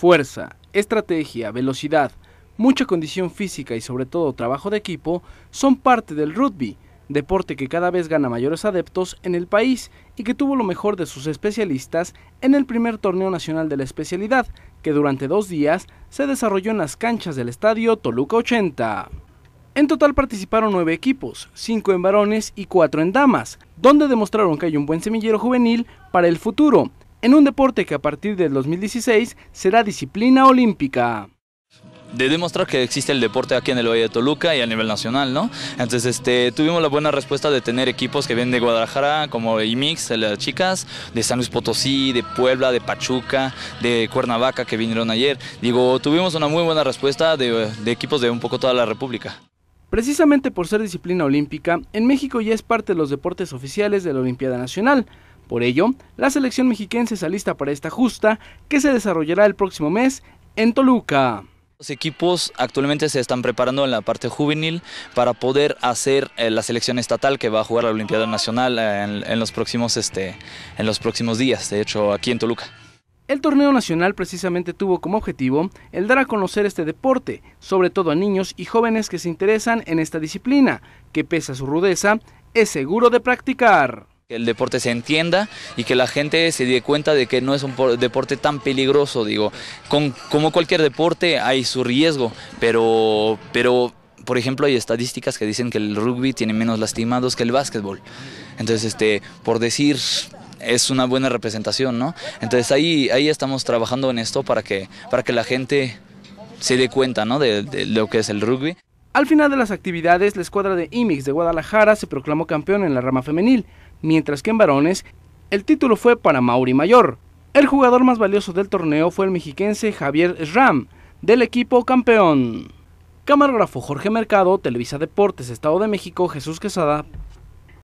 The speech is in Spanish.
Fuerza, estrategia, velocidad, mucha condición física y sobre todo trabajo de equipo son parte del rugby, deporte que cada vez gana mayores adeptos en el país y que tuvo lo mejor de sus especialistas en el primer torneo nacional de la especialidad, que durante dos días se desarrolló en las canchas del estadio Toluca 80. En total participaron nueve equipos, cinco en varones y cuatro en damas, donde demostraron que hay un buen semillero juvenil para el futuro en un deporte que a partir del 2016 será disciplina olímpica de demostrar que existe el deporte aquí en el Valle de Toluca y a nivel nacional, ¿no? Entonces, este, tuvimos la buena respuesta de tener equipos que vienen de Guadalajara, como IMIX, las chicas, de San Luis Potosí, de Puebla, de Pachuca, de Cuernavaca, que vinieron ayer. Digo, tuvimos una muy buena respuesta de, de equipos de un poco toda la República. Precisamente por ser disciplina olímpica, en México ya es parte de los deportes oficiales de la Olimpiada Nacional, por ello, la selección mexiquense está lista para esta justa que se desarrollará el próximo mes en Toluca. Los equipos actualmente se están preparando en la parte juvenil para poder hacer eh, la selección estatal que va a jugar la Olimpiada Nacional eh, en, los próximos, este, en los próximos días, de hecho aquí en Toluca. El torneo nacional precisamente tuvo como objetivo el dar a conocer este deporte, sobre todo a niños y jóvenes que se interesan en esta disciplina, que pese a su rudeza, es seguro de practicar. Que el deporte se entienda y que la gente se dé cuenta de que no es un deporte tan peligroso, digo. como cualquier deporte hay su riesgo, pero, pero por ejemplo, hay estadísticas que dicen que el rugby tiene menos lastimados que el básquetbol. Entonces, este, por decir, es una buena representación, ¿no? Entonces ahí, ahí estamos trabajando en esto para que, para que la gente se dé cuenta, de, de lo que es el rugby. Al final de las actividades, la escuadra de IMIX de Guadalajara se proclamó campeón en la rama femenil, mientras que en varones el título fue para Mauri Mayor. El jugador más valioso del torneo fue el mexiquense Javier Ram del equipo campeón. Camarógrafo Jorge Mercado, Televisa Deportes, Estado de México, Jesús Quesada,